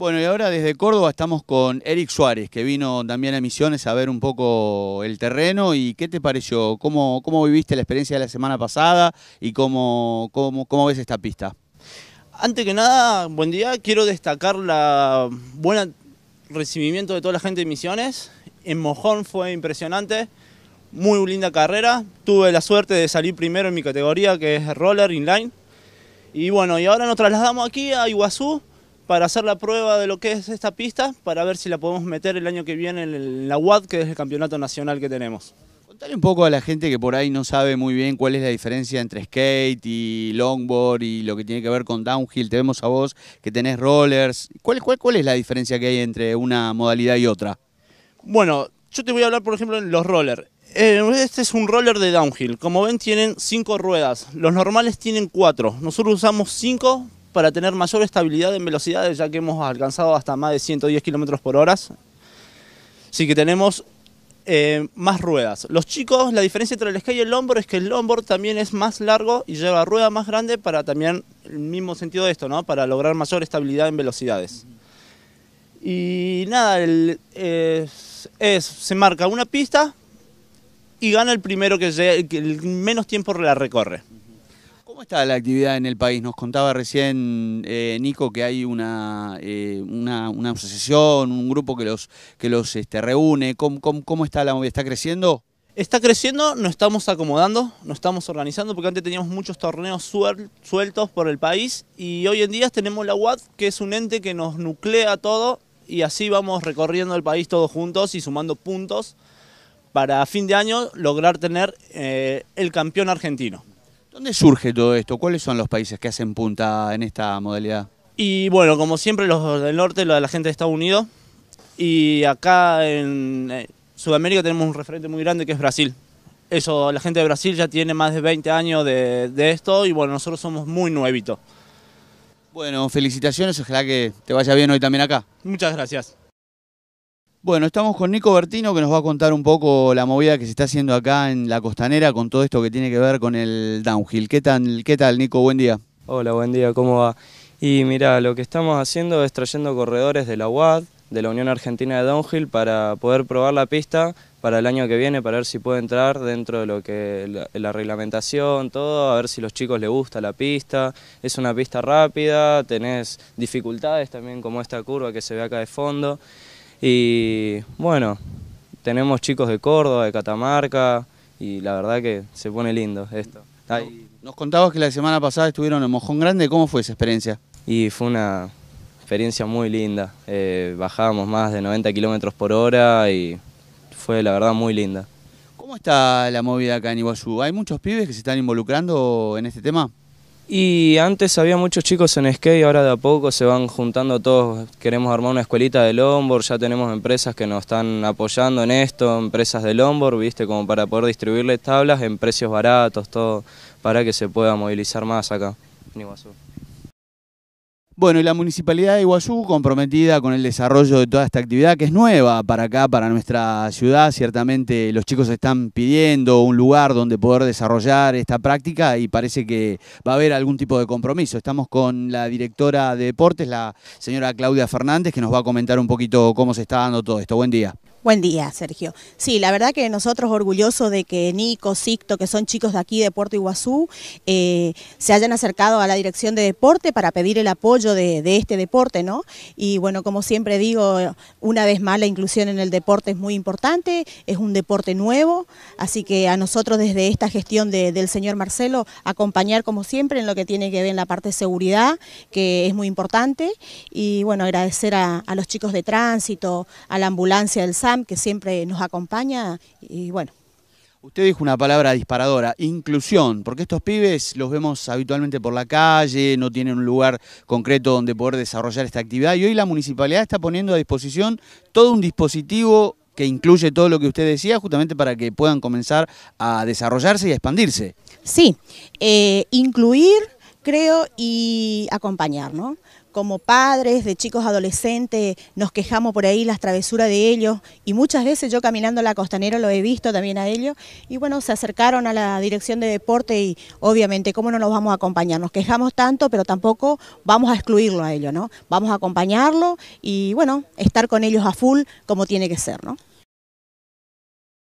Bueno, y ahora desde Córdoba estamos con Eric Suárez, que vino también a Misiones a ver un poco el terreno y qué te pareció, cómo, viviste la experiencia de la semana pasada y cómo, cómo, ves esta pista. Antes que nada, buen día, quiero destacar la buena recibimiento de toda la gente de Misiones. En Mojón fue impresionante, muy linda carrera. Tuve la suerte de salir primero en mi categoría, que es roller inline. Y bueno, y ahora nos trasladamos aquí a Iguazú, para hacer la prueba de lo que es esta pista, para ver si la podemos meter el año que viene en la WAD, que es el campeonato nacional que tenemos. Contale un poco a la gente que por ahí no sabe muy bien cuál es la diferencia entre skate y longboard y lo que tiene que ver con downhill. Te vemos a vos que tenés rollers. ¿Cuál, es la diferencia que hay entre una modalidad y otra? Bueno, yo te voy a hablar, por ejemplo, de los rollers. Eh, este es un roller de downhill. Como ven, tienen cinco ruedas. Los normales tienen cuatro. Nosotros usamos cinco para tener mayor estabilidad en velocidades, ya que hemos alcanzado hasta más de 110 kilómetros por hora. Así que tenemos eh, más ruedas. Los chicos, la diferencia entre el Sky y el hombro es que el hombro también es más largo y lleva rueda más grande para también el mismo sentido de esto, ¿no? Para lograr mayor estabilidad en velocidades. Y nada, eh, se marca una pista y gana el primero que, el que menos tiempo la recorre. ¿Cómo está la actividad en el país? Nos contaba recién eh, Nico que hay eh, una, una, asociación, un grupo que los, que los este, reúne. ¿Cómo, está la movida? ¿Está creciendo? Está creciendo, nos estamos acomodando, nos estamos organizando, porque antes teníamos muchos torneos sueltos por el país y hoy en día tenemos la UAD, que es un ente que nos nuclea todo y así vamos recorriendo el país todos juntos y sumando puntos para fin de año lograr tener eh, el campeón argentino. ¿Dónde surge todo esto? ¿Cuáles son los países que hacen punta en esta modalidad? Y bueno, como siempre, los del norte, los de la gente de Estados Unidos. Y acá en eh, Sudamérica tenemos un referente muy grande que es Brasil. Eso, la gente de Brasil ya tiene más de 20 años de, de esto y bueno, nosotros somos muy nuevitos. Bueno, felicitaciones, ojalá que te vaya bien hoy también acá. Muchas gracias. Bueno, estamos con Nico Bertino que nos va a contar un poco la movida que se está haciendo acá en la costanera con todo esto que tiene que ver con el downhill. ¿Qué tal, qué tal Nico? Buen día. Hola, buen día, ¿cómo va? Y mira, lo que estamos haciendo es trayendo corredores de la UAD, de la Unión Argentina de Downhill, para poder probar la pista para el año que viene, para ver si puede entrar dentro de lo que la, reglamentación, todo, a ver si los chicos les gusta la pista. Es una pista rápida, tenés dificultades también como esta curva que se ve acá de fondo. Y bueno, tenemos chicos de Córdoba, de Catamarca, y la verdad que se pone lindo esto. Nos contabas que la semana pasada estuvieron en Mojón Grande, ¿cómo fue esa experiencia? Y fue una experiencia muy linda, eh, bajábamos más de 90 kilómetros por hora y fue la verdad muy linda. ¿Cómo está la movida acá en Iguazú? ¿Hay muchos pibes que se están involucrando en este tema? Y antes había muchos chicos en skate, ahora de a poco se van juntando todos. Queremos armar una escuelita de longboard, ya tenemos empresas que nos están apoyando en esto, empresas de longboard, viste, como para poder distribuirle tablas en precios baratos, todo, para que se pueda movilizar más acá en Iguazú. Bueno, y la Municipalidad de Iguazú, comprometida con el desarrollo de toda esta actividad, que es nueva para acá, para nuestra ciudad, ciertamente los chicos están pidiendo un lugar donde poder desarrollar esta práctica y parece que va a haber algún tipo de compromiso. Estamos con la directora de deportes, la señora Claudia Fernández, que nos va a comentar un poquito cómo se está dando todo esto. Buen día. Buen día, Sergio. Sí, la verdad que nosotros orgullosos de que Nico, Sicto, que son chicos de aquí de Puerto Iguazú, eh, se hayan acercado a la dirección de deporte para pedir el apoyo de, este deporte, ¿no? Y bueno, como siempre digo, una vez más la inclusión en el deporte es muy importante, es un deporte nuevo, así que a nosotros desde esta gestión del señor Marcelo, acompañar como siempre en lo que tiene que ver en la parte de seguridad, que es muy importante, y bueno, agradecer a, los chicos de tránsito, a la ambulancia del SAR, que siempre nos acompaña y bueno. Usted dijo una palabra disparadora, inclusión, porque estos pibes los vemos habitualmente por la calle, no tienen un lugar concreto donde poder desarrollar esta actividad y hoy la municipalidad está poniendo a disposición todo un dispositivo que incluye todo lo que usted decía, justamente para que puedan comenzar a desarrollarse y a expandirse. Sí, eh, incluir, creo, y acompañar, ¿no? como padres de chicos adolescentes nos quejamos por ahí las travesuras de ellos y muchas veces yo caminando la costanera lo he visto también a ellos y bueno, se acercaron a la dirección de deporte y obviamente cómo no nos vamos a acompañar, nos quejamos tanto pero tampoco vamos a excluirlo a ellos, ¿no? Vamos a acompañarlo y bueno, estar con ellos a full como tiene que ser, ¿no?